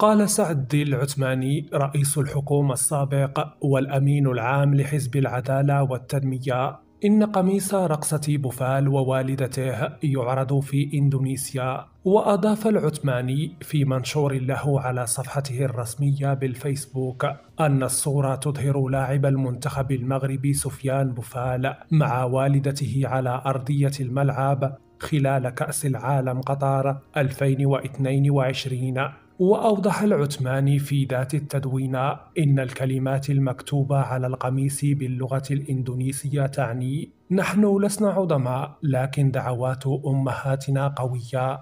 قال سعد العثماني رئيس الحكومة السابق والأمين العام لحزب العدالة والتنمية إن قميص رقصة بوفال ووالدته يعرض في إندونيسيا وأضاف العثماني في منشور له على صفحته الرسمية بالفيسبوك أن الصورة تظهر لاعب المنتخب المغربي سفيان بوفال مع والدته على أرضية الملعب خلال كأس العالم قطر 2022 وأوضح العثماني في ذات التدوينة إن الكلمات المكتوبة على القميص باللغة الإندونيسية تعني نحن لسنا عظماء لكن دعوات أمهاتنا قوية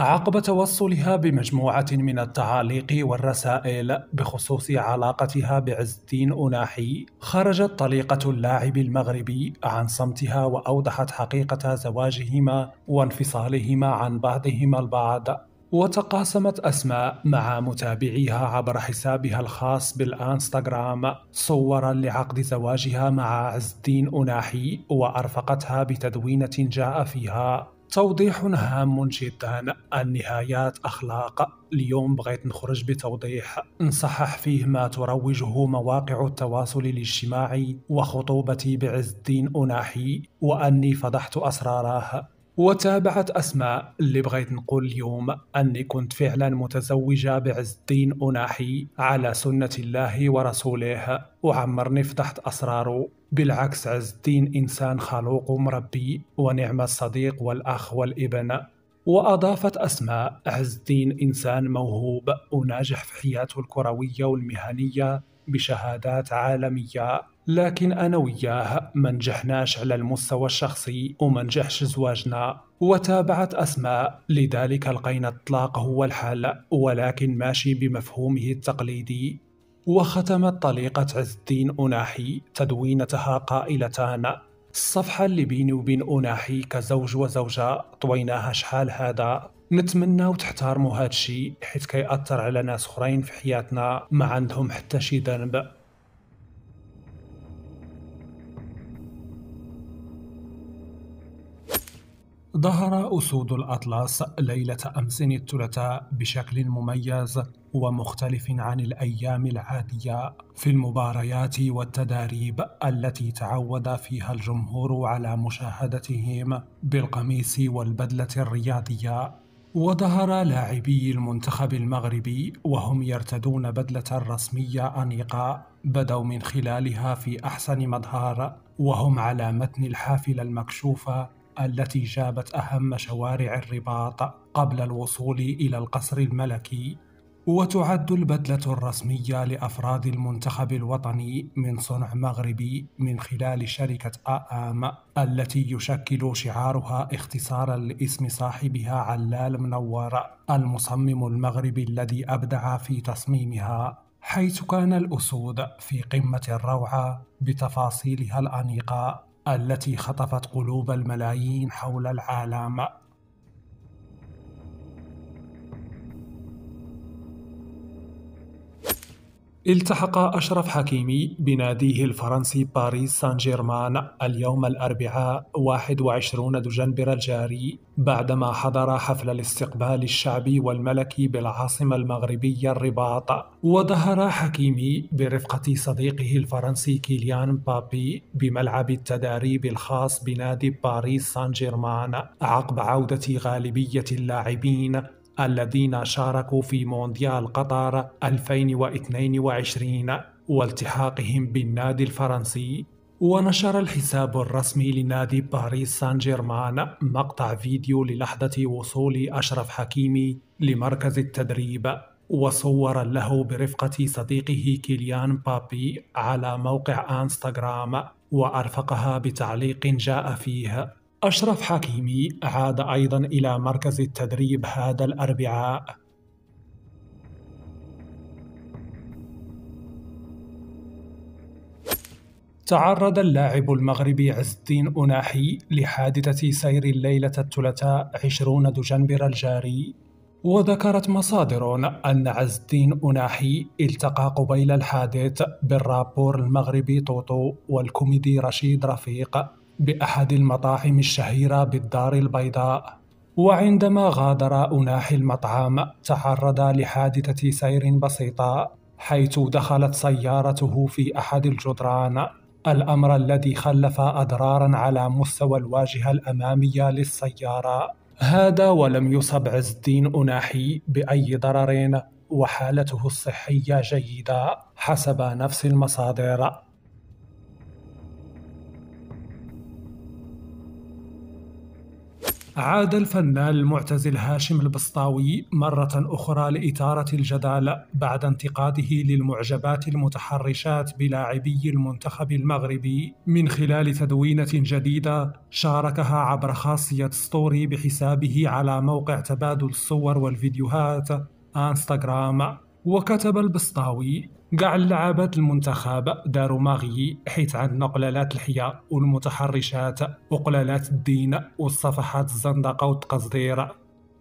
عقب توصلها بمجموعة من التعاليق والرسائل بخصوص علاقتها بعز الدين أناحي، خرجت طليقة اللاعب المغربي عن صمتها وأوضحت حقيقة زواجهما وانفصالهما عن بعضهما البعض. وتقاسمت أسماء مع متابعيها عبر حسابها الخاص بالانستغرام صورا لعقد زواجها مع عز الدين أناحي وأرفقتها بتدوينة جاء فيها توضيح هام جدا النهايات أخلاق اليوم بغيت نخرج بتوضيح نصحح فيه ما تروجه مواقع التواصل الاجتماعي وخطوبتي بعز الدين أناحي وأني فضحت أسراره وتابعت أسماء اللي بغيت نقول اليوم أني كنت فعلا متزوجة بعز الدين أناحي على سنة الله ورسوله وعمرني فتحت أسراره بالعكس عز الدين إنسان خلوق ومربي ونعم الصديق والأخ والابن وأضافت أسماء عز الدين إنسان موهوب وناجح في حياته الكروية والمهنية بشهادات عالمية لكن أنا وياه ما نجحناش على المستوى الشخصي وما نجحش زواجنا وتابعت أسماء لذلك لقينا الطلاق هو الحل ولكن ماشي بمفهومه التقليدي وختمت طليقة عز الدين أناحي تدوينتها قائلتان الصفحة اللي بيني وبين أناحي كزوج وزوجة طويناها شحال هذا نتمنى وتحترموا هذا الشيء حيت كيأثر على ناس اخرين في حياتنا ما عندهم حتى شي ذنب ظهر أسود الأطلس ليلة أمس الثلاثاء بشكل مميز ومختلف عن الأيام العادية في المباريات والتداريب التي تعود فيها الجمهور على مشاهدتهم بالقميص والبدلة الرياضية وظهر لاعبي المنتخب المغربي وهم يرتدون بدلة رسمية أنيقة بدوا من خلالها في أحسن مظهر وهم على متن الحافلة المكشوفة التي جابت أهم شوارع الرباط قبل الوصول إلى القصر الملكي وتعد البدلة الرسمية لأفراد المنتخب الوطني من صنع مغربي من خلال شركة آآم التي يشكل شعارها اختصارا لاسم صاحبها علال منور المصمم المغربي الذي أبدع في تصميمها حيث كان الأسود في قمة الروعة بتفاصيلها الأنيقة التي خطفت قلوب الملايين حول العالم التحق أشرف حكيمي بناديه الفرنسي باريس سان جيرمان اليوم الأربعاء 21 دجنبر الجاري بعدما حضر حفل الاستقبال الشعبي والملكي بالعاصمة المغربية الرباط وظهر حكيمي برفقة صديقه الفرنسي كيليان بابي بملعب التدريب الخاص بنادي باريس سان جيرمان عقب عودة غالبية اللاعبين الذين شاركوا في مونديال قطر 2022 والتحاقهم بالنادي الفرنسي ونشر الحساب الرسمي لنادي باريس سان جيرمان مقطع فيديو للحظة وصول أشرف حكيمي لمركز التدريب وصورا له برفقة صديقه كيليان بابي على موقع انستغرام وأرفقها بتعليق جاء فيه أشرف حكيمي عاد أيضا إلى مركز التدريب هذا الأربعاء تعرض اللاعب المغربي عز الدين أناحي لحادثة سير الليلة الثلاثاء 20 دجنبر الجاري وذكرت مصادر أن عز الدين أناحي التقى قبيل الحادث بالرابور المغربي طوطو والكوميدي رشيد رفيق بأحد المطاعم الشهيرة بالدار البيضاء وعندما غادر أناح المطعم تعرض لحادثة سير بسيطة حيث دخلت سيارته في أحد الجدران الأمر الذي خلف أضرارا على مستوى الواجهة الأمامية للسيارة هذا ولم يصب عز الدين أناحي بأي ضرر وحالته الصحية جيدة حسب نفس المصادر عاد الفنان المعتزل هاشم البسطاوي مرة أخرى لإثارة الجدال بعد انتقاده للمعجبات المتحرشات بلاعبي المنتخب المغربي من خلال تدوينة جديدة شاركها عبر خاصية ستوري بحسابه على موقع تبادل الصور والفيديوهات انستغرام وكتب البسطاوي كاع اللعابات المنتخب داروا ماغي حيت عندنا قلالات الحياة والمتحرشات وقلالات الدين والصفحات الزندقة والتقصدير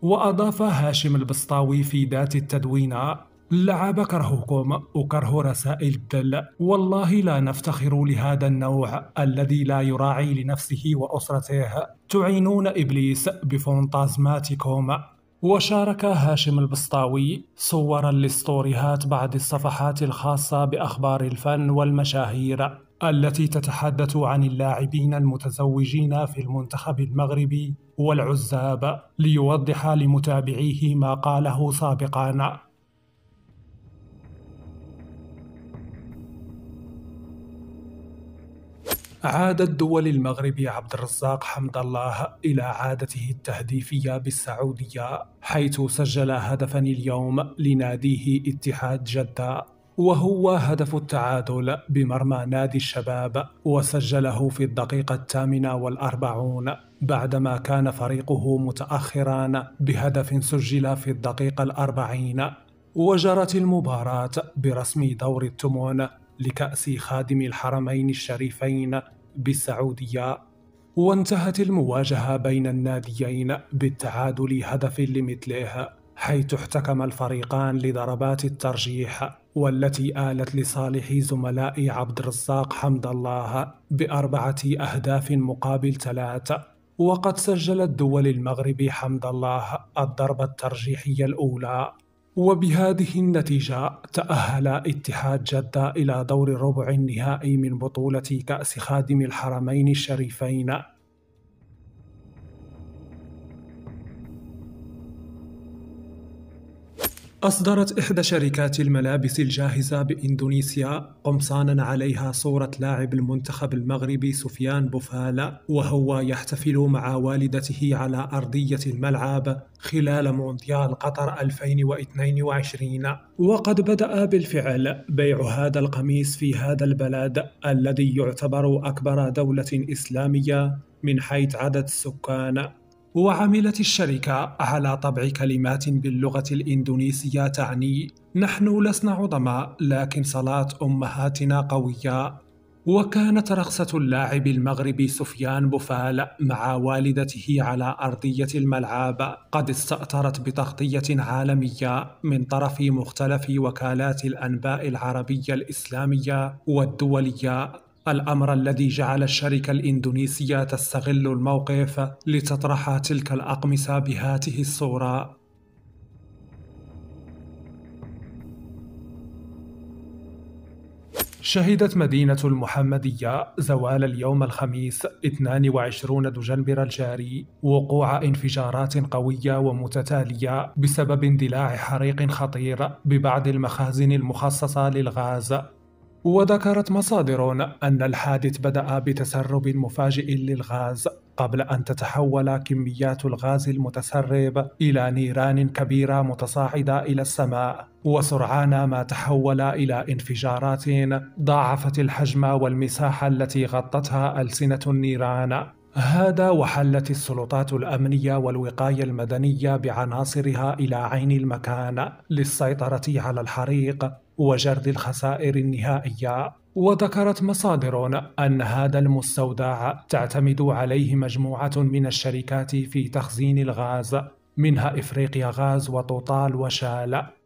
وأضاف هاشم البسطاوي في ذات التدوينة اللعابة كرهوكم وكرهوا رسائل الدل والله لا نفتخر لهذا النوع الذي لا يراعي لنفسه وأسرته تعينون إبليس بفونتازماتكم وشارك هاشم البسطاوي صورا لسطوريهات بعض الصفحات الخاصة بأخبار الفن والمشاهير التي تتحدث عن اللاعبين المتزوجين في المنتخب المغربي والعزاب ليوضح لمتابعيه ما قاله سابقا عاد الدول المغربي عبد الرزاق حمد الله إلى عادته التهديفية بالسعودية حيث سجل هدفا اليوم لناديه اتحاد جدة وهو هدف التعادل بمرمى نادي الشباب وسجله في الدقيقة الثامنة والأربعون بعدما كان فريقه متأخرا بهدف سجل في الدقيقة الأربعين وجرت المباراة برسم دور التمون لكأس خادم الحرمين الشريفين بالسعودية وانتهت المواجهة بين الناديين بالتعادل هدف لمثله حيث احتكم الفريقان لضربات الترجيح والتي آلت لصالح زملاء عبد الرزاق حمد الله بأربعة أهداف مقابل ثلاثة وقد سجلت دول المغرب حمد الله الضربة الترجيحية الأولى وبهذه النتيجة تأهل اتحاد جدة إلى دور الربع النهائي من بطولة كأس خادم الحرمين الشريفين أصدرت إحدى شركات الملابس الجاهزة بإندونيسيا قمصانا عليها صورة لاعب المنتخب المغربي سفيان بوفالا وهو يحتفل مع والدته على أرضية الملعب خلال مونديال قطر 2022 وقد بدأ بالفعل بيع هذا القميص في هذا البلد الذي يعتبر أكبر دولة إسلامية من حيث عدد السكان وعملت الشركة على طبع كلمات باللغة الإندونيسية تعني نحن لسنا عظماء لكن صلاة أمهاتنا قوية وكانت رقصة اللاعب المغربي سفيان بوفال مع والدته على أرضية الملعب قد استأثرت بتغطية عالمية من طرف مختلف وكالات الأنباء العربية الإسلامية والدولية الأمر الذي جعل الشركة الإندونيسية تستغل الموقف لتطرح تلك الأقمصة بهاته الصورة شهدت مدينة المحمدية زوال اليوم الخميس 22 دجنبر الجاري وقوع انفجارات قوية ومتتالية بسبب اندلاع حريق خطير ببعض المخازن المخصصة للغاز وذكرت مصادر أن الحادث بدأ بتسرب مفاجئ للغاز قبل أن تتحول كميات الغاز المتسرب إلى نيران كبيرة متصاعدة إلى السماء وسرعان ما تحول إلى انفجارات ضاعفت الحجم والمساحة التي غطتها ألسنة النيران هذا وحلت السلطات الامنيه والوقايه المدنيه بعناصرها الى عين المكان للسيطره على الحريق وجرد الخسائر النهائيه وذكرت مصادر ان هذا المستودع تعتمد عليه مجموعه من الشركات في تخزين الغاز منها افريقيا غاز وتوتال وشال